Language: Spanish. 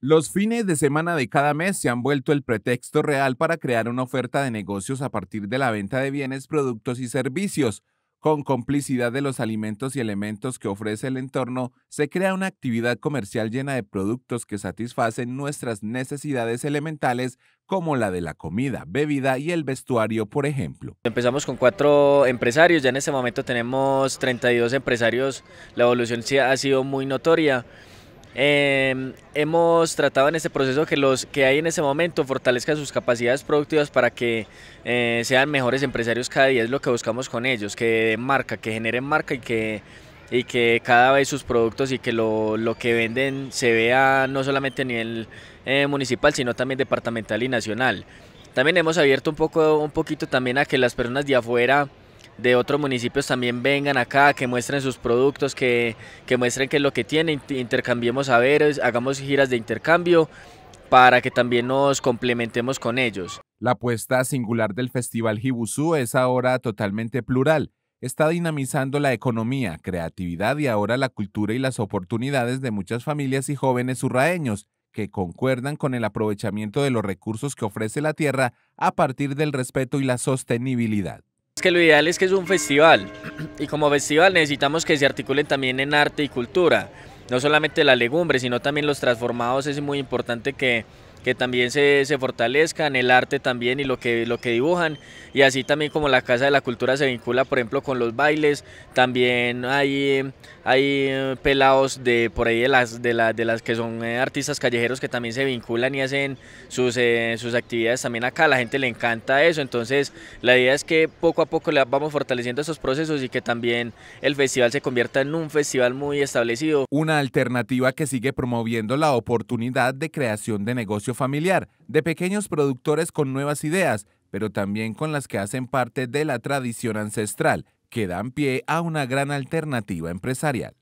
Los fines de semana de cada mes se han vuelto el pretexto real para crear una oferta de negocios a partir de la venta de bienes, productos y servicios. Con complicidad de los alimentos y elementos que ofrece el entorno, se crea una actividad comercial llena de productos que satisfacen nuestras necesidades elementales como la de la comida, bebida y el vestuario, por ejemplo. Empezamos con cuatro empresarios, ya en este momento tenemos 32 empresarios, la evolución ha sido muy notoria. Em, hemos tratado en este proceso que los que hay en ese momento fortalezcan sus capacidades productivas para que eh, sean mejores empresarios cada día, es lo que buscamos con ellos, que marca, que generen marca y que, y que cada vez sus productos y que lo, que venden se vea no solamente a nivel eh, municipal, sino también departamental y nacional. También hemos abierto un, poco, un poquito también a que las personas de afuera de otros municipios también vengan acá, que muestren sus productos, que, muestren qué es lo que tienen, intercambiemos saberes, hagamos giras de intercambio para que también nos complementemos con ellos. La apuesta singular del Festival Hibusú es ahora totalmente plural. Está dinamizando la economía, creatividad y ahora la cultura y las oportunidades de muchas familias y jóvenes surraeños que concuerdan con el aprovechamiento de los recursos que ofrece la tierra a partir del respeto y la sostenibilidad que lo ideal es que es un festival y como festival necesitamos que se articulen también en arte y cultura. No solamente la legumbre sino también los transformados. Es muy importante que que también se, fortalezcan, el arte también y lo que, lo que dibujan. Y así también como la Casa de la Cultura se vincula, por ejemplo, con los bailes, también hay, hay eh, pelados de por ahí de las, de, las que son eh, artistas callejeros que también se vinculan y hacen sus, eh, sus actividades también acá. A la gente le encanta eso. Entonces la idea es que poco a poco le vamos fortaleciendo esos procesos y que también el festival se convierta en un festival muy establecido. Una alternativa que sigue promoviendo la oportunidad de creación de negocios familiar, de pequeños productores con nuevas ideas, pero también con las que hacen parte de la tradición ancestral, que dan pie a una gran alternativa empresarial.